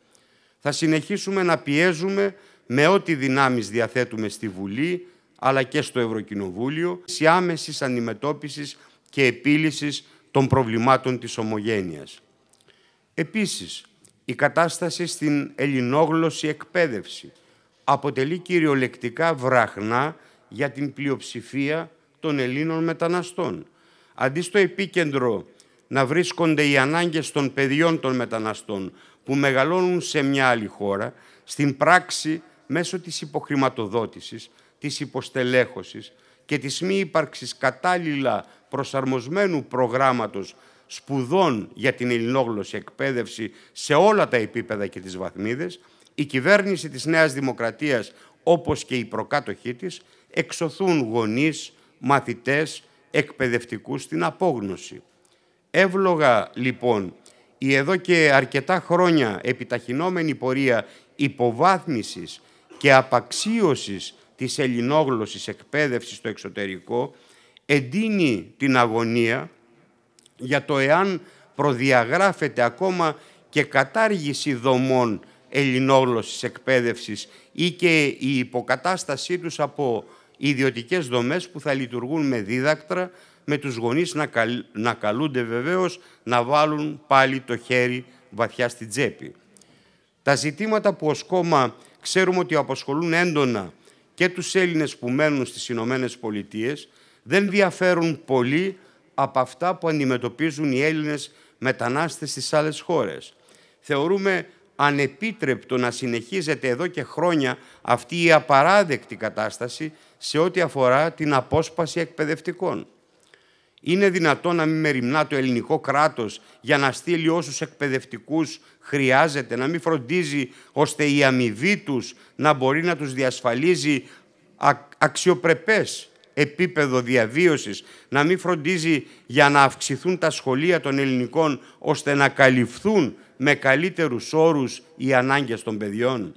Θα συνεχίσουμε να πιέζουμε με ό,τι δυνάμεις διαθέτουμε στη Βουλή αλλά και στο Ευρωκοινοβούλιο σε άμεσης αντιμετώπισης και επίλυσης των προβλημάτων της ομογένειας. Επίσης, η κατάσταση στην ελληνόγλωση εκπαίδευση αποτελεί κυριολεκτικά βραχνά για την πλειοψηφία των Ελλήνων μεταναστών. Αντί στο επίκεντρο να βρίσκονται οι ανάγκες των παιδιών των μεταναστών που μεγαλώνουν σε μια άλλη χώρα, στην πράξη μέσω της υποχρηματοδότησης, της υποστελέχωσης, και της μη ύπαρξης κατάλληλα προσαρμοσμένου προγράμματος σπουδών για την ελληνόγλωση εκπαίδευση σε όλα τα επίπεδα και τις βαθμίδες, η κυβέρνηση της Νέας Δημοκρατίας, όπως και η προκάτοχή της, εξωθούν γονείς, μαθητές, εκπαιδευτικούς στην απόγνωση. Εύλογα, λοιπόν, η εδώ και αρκετά χρόνια επιταχυνόμενη πορεία υποβάθμισης και απαξίωσης της ελληνόγλωσσης εκπαίδευσης στο εξωτερικό εντείνει την αγωνία για το εάν προδιαγράφεται ακόμα και κατάργηση δομών ελληνόγλωσσης εκπαίδευσης ή και η υποκατάστασή τους από ιδιωτικές δομές που θα λειτουργούν με δίδακτρα, με τους γονείς να, να καλούνται βεβαίως να βάλουν πάλι το χέρι βαθιά στην τσέπη. Τα ζητήματα που ως κόμμα ξέρουμε ότι απασχολούν έντονα και τους Έλληνες που μένουν στις Ηνωμένες Πολιτείες δεν διαφέρουν πολύ από αυτά που αντιμετωπίζουν οι Έλληνες μετανάστες στις άλλες χώρες. Θεωρούμε ανεπίτρεπτο να συνεχίζεται εδώ και χρόνια αυτή η απαράδεκτη κατάσταση σε ό,τι αφορά την απόσπαση εκπαιδευτικών. Είναι δυνατό να μην μεριμνά το ελληνικό κράτος για να στείλει όσους εκπαιδευτικούς χρειάζεται, να μην φροντίζει ώστε η αμοιβή τους να μπορεί να τους διασφαλίζει αξιοπρεπές επίπεδο διαβίωσης, να μην φροντίζει για να αυξηθούν τα σχολεία των ελληνικών ώστε να καλυφθούν με καλύτερους όρους οι ανάγκες των παιδιών.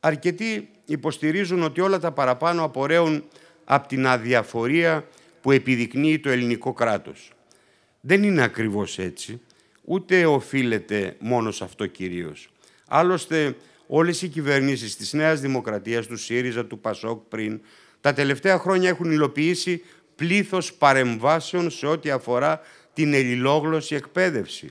Αρκετοί υποστηρίζουν ότι όλα τα παραπάνω απορρέουν από την αδιαφορία που επιδεικνύει το ελληνικό κράτος. Δεν είναι ακριβώς έτσι, ούτε οφείλεται μόνο σε αυτό κυρίως. Άλλωστε, όλες οι κυβερνήσεις της Νέας Δημοκρατίας, του ΣΥΡΙΖΑ, του ΠΑΣΟΚ πριν, τα τελευταία χρόνια έχουν υλοποιήσει πλήθος παρεμβάσεων σε ό,τι αφορά την ελληλόγλωση εκπαίδευση.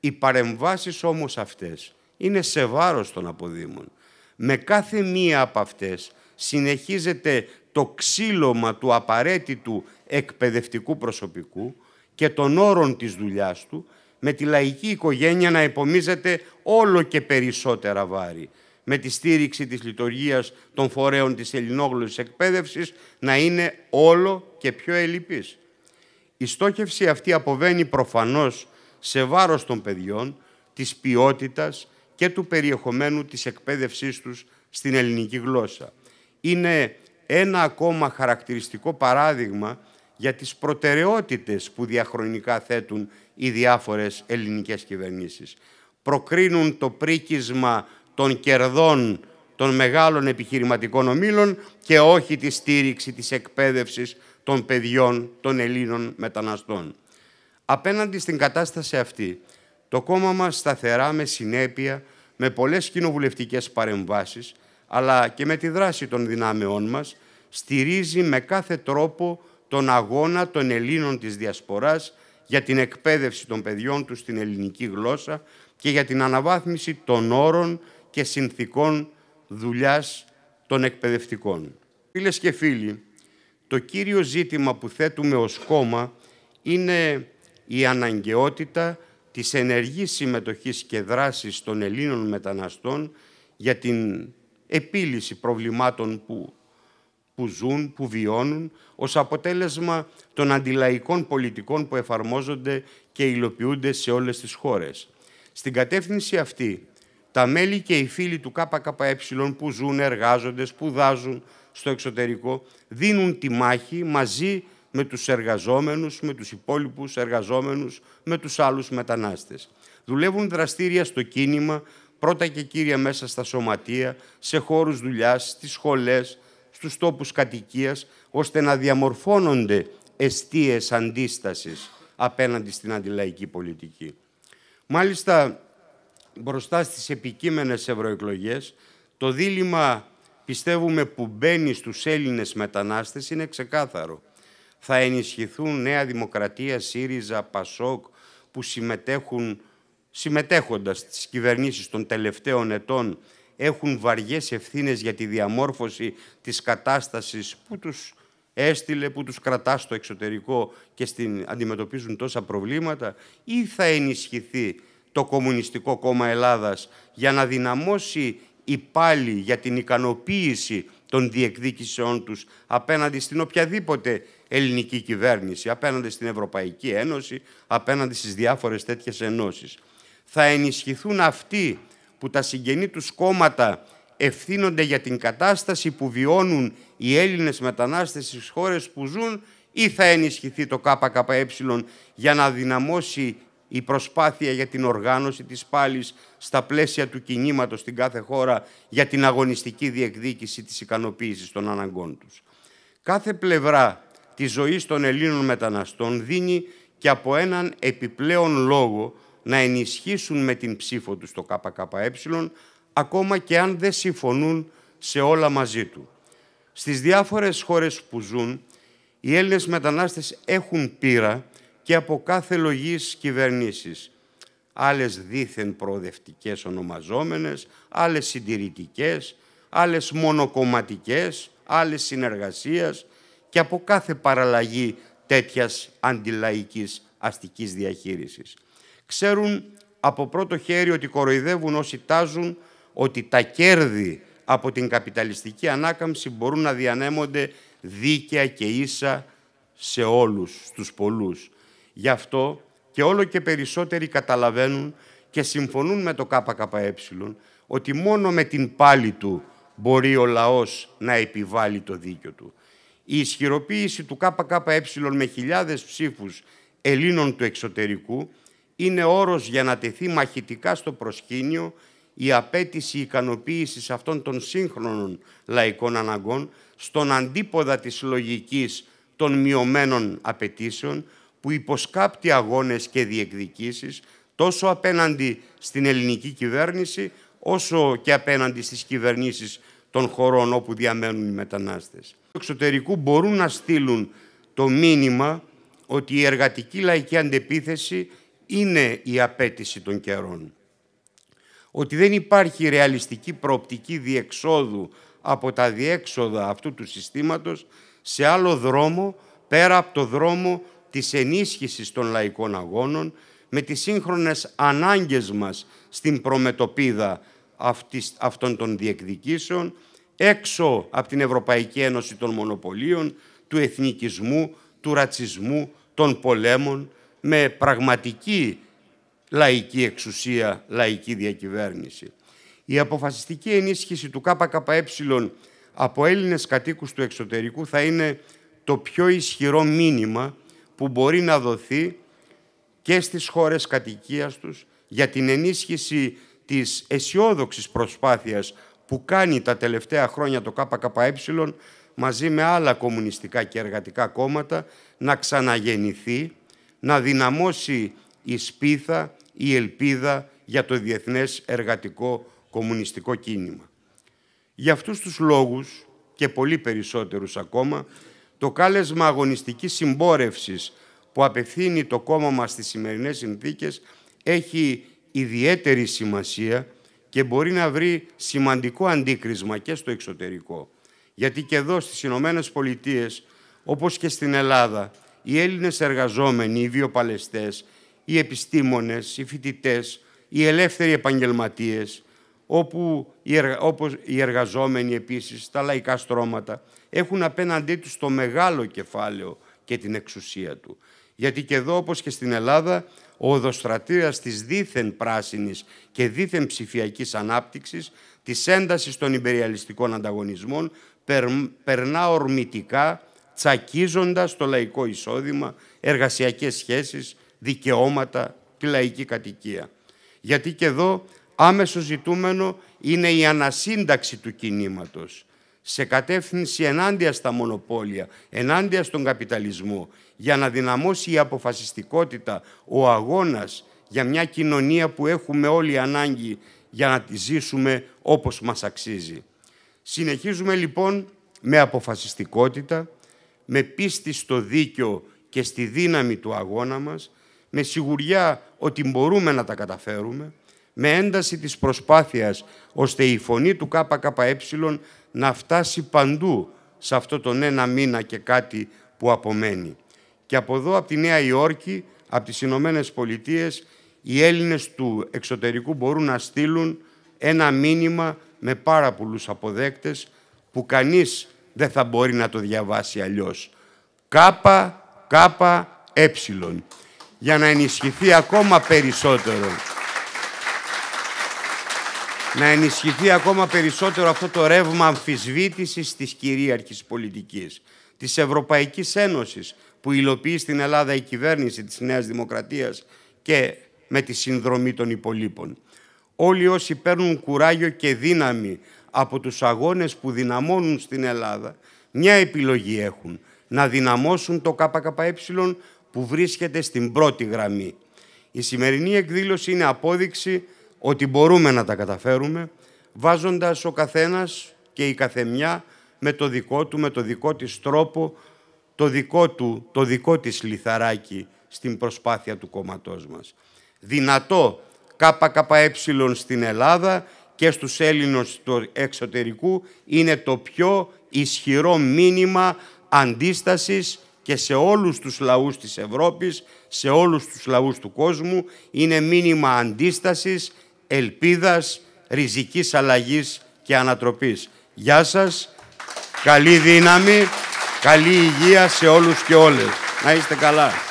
Οι παρεμβάσεις όμως αυτές είναι σε βάρος των αποδήμων. Με κάθε μία από αυτές συνεχίζεται το ξύλωμα του απαραίτητου εκπαιδευτικού προσωπικού και των όρων της δουλειάς του, με τη λαϊκή οικογένεια να επομίζεται όλο και περισσότερα βάρη, με τη στήριξη της λειτουργίας των φορέων της ελληνόγλωσης εκπαίδευσης να είναι όλο και πιο ελλειπής. Η στόχευση αυτή αποβαίνει προφανώς σε βάρος των παιδιών, της ποιότητας και του περιεχομένου της εκπαίδευσής τους στην ελληνική γλώσσα είναι ένα ακόμα χαρακτηριστικό παράδειγμα για τις προτεραιότητες που διαχρονικά θέτουν οι διάφορες ελληνικές κυβερνήσεις. Προκρίνουν το πρίκισμα των κερδών των μεγάλων επιχειρηματικών ομίλων και όχι τη στήριξη της εκπαίδευσης των παιδιών των Ελλήνων μεταναστών. Απέναντι στην κατάσταση αυτή, το κόμμα μας σταθερά με συνέπεια, με πολλές κοινοβουλευτικές παρεμβάσεις, αλλά και με τη δράση των δυνάμεών μας, στηρίζει με κάθε τρόπο τον αγώνα των Ελλήνων της Διασποράς για την εκπαίδευση των παιδιών τους στην ελληνική γλώσσα και για την αναβάθμιση των όρων και συνθήκων δουλειάς των εκπαιδευτικών. Φίλες και φίλοι, το κύριο ζήτημα που θέτουμε ως κόμμα είναι η αναγκαιότητα της ενεργής συμμετοχής και δράσης των Ελλήνων μεταναστών για την επίλυση προβλημάτων που, που ζουν, που βιώνουν, ως αποτέλεσμα των αντιλαϊκών πολιτικών που εφαρμόζονται και υλοποιούνται σε όλες τις χώρες. Στην κατεύθυνση αυτή, τα μέλη και οι φίλοι του ΚΚΕ που ζουν, εργάζονται, σπουδάζουν στο εξωτερικό, δίνουν τη μάχη μαζί με τους εργαζόμενους, με τους υπόλοιπους εργαζόμενους, με τους άλλους μετανάστες. Δουλεύουν δραστήρια στο κίνημα πρώτα και κύρια μέσα στα σωματεία, σε χώρους δουλειάς, στις σχολές, στους τόπους κατοικίας, ώστε να διαμορφώνονται εστίες αντίστασης απέναντι στην αντιλαϊκή πολιτική. Μάλιστα, μπροστά στις επικείμενες ευρωεκλογές, το δίλημα πιστεύουμε που μπαίνει στους Έλληνες μετανάστες είναι ξεκάθαρο. Θα ενισχυθούν Νέα Δημοκρατία, ΣΥΡΙΖΑ, ΠΑΣΟΚ που συμμετέχουν συμμετέχοντας στις κυβερνήσεις των τελευταίων ετών έχουν βαριές ευθύνες για τη διαμόρφωση της κατάστασης που τους έστειλε, που τους κρατά στο εξωτερικό και στην, αντιμετωπίζουν τόσα προβλήματα ή θα ενισχυθεί το Κομμουνιστικό Κόμμα Ελλάδας για να δυναμώσει υπάλληλοι για την ικανοποίηση των διεκδίκησεών τους απέναντι στην οποιαδήποτε ελληνική κυβέρνηση, απέναντι στην Ευρωπαϊκή Ένωση, απέναντι στις διάφορες τέτοιες ενώσεις θα ενισχυθούν αυτοί που τα συγγενή τους κόμματα ευθύνονται για την κατάσταση που βιώνουν οι Έλληνες μετανάστες στις χώρες που ζουν ή θα ενισχυθεί το ΚΚΕ για να δυναμώσει η προσπάθεια για την οργάνωση της πάλης στα πλαίσια του κινήματος στην κάθε χώρα για την αγωνιστική διεκδίκηση της ικανοποίησης των αναγκών τους. Κάθε πλευρά της ζωής των Ελλήνων μεταναστών δίνει και από έναν επιπλέον λόγο να ενισχύσουν με την ψήφο τους το ΚΚΕ, ακόμα και αν δεν συμφωνούν σε όλα μαζί του. Στις διάφορες χώρες που ζουν, οι Έλληνες μετανάστες έχουν πείρα και από κάθε λογής κυβερνήσεις. Άλλες δήθεν προοδευτικές ονομαζόμενες, άλλες συντηρητικές, άλλες μονοκομματικές, άλλες συνεργασίας και από κάθε παραλλαγή τέτοιας αντιλαϊκής αστικής διαχείρισης ξέρουν από πρώτο χέρι ότι κοροϊδεύουν όσοι τάζουν ότι τα κέρδη από την καπιταλιστική ανάκαμψη μπορούν να διανέμονται δίκαια και ίσα σε όλους, στους πολλούς. Γι' αυτό και όλο και περισσότεροι καταλαβαίνουν και συμφωνούν με το ΚΚΕ ότι μόνο με την πάλη του μπορεί ο λαός να επιβάλλει το δίκιο του. Η ισχυροποίηση του ΚΚΕ με χιλιάδες ψήφους Ελλήνων του εξωτερικού είναι όρος για να τεθεί μαχητικά στο προσκήνιο η απέτηση ικανοποίησης αυτών των σύγχρονων λαϊκών αναγκών στον αντίποδα της λογικής των μειωμένων απαιτήσεων που υποσκάπτει αγώνες και διεκδικήσεις τόσο απέναντι στην ελληνική κυβέρνηση όσο και απέναντι στις κυβερνήσεις των χωρών όπου διαμένουν οι μετανάστες. εξωτερικού μπορούν να στείλουν το μήνυμα ότι η εργατική λαϊκή αντεπίθεση είναι η απέτηση των καιρών. Ότι δεν υπάρχει ρεαλιστική προοπτική διεξόδου από τα διέξοδα αυτού του συστήματος σε άλλο δρόμο πέρα από το δρόμο της ενίσχυσης των λαϊκών αγώνων με τις σύγχρονες ανάγκες μας στην προμετωπίδα αυτών των διεκδικήσεων έξω από την Ευρωπαϊκή Ένωση των Μονοπωλίων, του εθνικισμού, του ρατσισμού, των πολέμων, με πραγματική λαϊκή εξουσία, λαϊκή διακυβέρνηση. Η αποφασιστική ενίσχυση του ΚΚΕ από Έλληνες κατοίκους του εξωτερικού θα είναι το πιο ισχυρό μήνυμα που μπορεί να δοθεί και στις χώρες κατοικίας τους για την ενίσχυση της αισιόδοξης προσπάθειας που κάνει τα τελευταία χρόνια το ΚΚΕ μαζί με άλλα κομμουνιστικά και εργατικά κόμματα να ξαναγεννηθεί να δυναμώσει η σπίθα, η ελπίδα για το διεθνές εργατικό κομμουνιστικό κίνημα. Για αυτούς τους λόγους και πολύ περισσότερους ακόμα, το κάλεσμα αγωνιστικής συμπόρευσης που απευθύνει το κόμμα μας στις σημερινές συνθήκες έχει ιδιαίτερη σημασία και μπορεί να βρει σημαντικό αντίκρισμα και στο εξωτερικό. Γιατί και εδώ στις Ηνωμένες Πολιτείες, όπως και στην Ελλάδα, οι Έλληνες εργαζόμενοι, οι βιοπαλαιστές, οι επιστήμονες, οι φοιτητές, οι ελεύθεροι επαγγελματίες, όπου οι, όπως οι εργαζόμενοι επίσης, τα λαϊκά στρώματα, έχουν απέναντί τους το μεγάλο κεφάλαιο και την εξουσία του. Γιατί και εδώ, όπως και στην Ελλάδα, ο οδοστρατήρας της δίθεν πράσινης και δίθεν ψηφιακής ανάπτυξης, της έντασης των υπεριαλιστικών ανταγωνισμών, περνά ορμητικά τσακίζοντας το λαϊκό εισόδημα, εργασιακές σχέσεις, δικαιώματα, τη λαϊκή κατοικία. Γιατί και εδώ άμεσο ζητούμενο είναι η ανασύνταξη του κινήματος σε κατεύθυνση ενάντια στα μονοπόλια, ενάντια στον καπιταλισμό, για να δυναμώσει η αποφασιστικότητα, ο αγώνας για μια κοινωνία που έχουμε όλοι ανάγκη για να τη ζήσουμε όπως μας αξίζει. Συνεχίζουμε λοιπόν με αποφασιστικότητα με πίστη στο δίκιο και στη δύναμη του αγώνα μας, με σιγουριά ότι μπορούμε να τα καταφέρουμε, με ένταση της προσπάθειας ώστε η φωνή του ΚΚΕ να φτάσει παντού σε αυτό τον ένα μήνα και κάτι που απομένει. Και από εδώ, από τη Νέα Υόρκη, από τις Ηνωμένες Πολιτείες, οι Έλληνες του εξωτερικού μπορούν να στείλουν ένα μήνυμα με πάρα πολλούς αποδέκτες που κανείς δεν θα μπορεί να το διαβάσει αλλιώς. Κάπα, κάπα, έψιλον. Ε. Για να ενισχυθεί ακόμα περισσότερο. Να ενισχυθεί ακόμα περισσότερο αυτό το ρεύμα αμφισβήτησης της κυρίαρχης πολιτικής, της Ευρωπαϊκής Ένωσης που υλοποιεί στην Ελλάδα η κυβέρνηση της Νέας Δημοκρατίας και με τη συνδρομή των υπολείπων. Όλοι όσοι παίρνουν κουράγιο και δύναμη από τους αγώνες που δυναμώνουν στην Ελλάδα, μια επιλογή έχουν, να δυναμώσουν το ΚΚΕ που βρίσκεται στην πρώτη γραμμή. Η σημερινή εκδήλωση είναι απόδειξη ότι μπορούμε να τα καταφέρουμε, βάζοντας ο καθένας και η καθεμιά με το δικό του, με το δικό της τρόπο, το δικό του, το δικό της λιθαράκι στην προσπάθεια του κόμματός μας. Δυνατό ΚΚΕ στην Ελλάδα και στους Έλληνες του εξωτερικού είναι το πιο ισχυρό μήνυμα αντίστασης και σε όλους τους λαούς της Ευρώπης, σε όλους τους λαούς του κόσμου, είναι μήνυμα αντίστασης, ελπίδας, ριζικής αλλαγής και ανατροπής. Γεια σας, καλή δύναμη, καλή υγεία σε όλους και όλες. Να είστε καλά.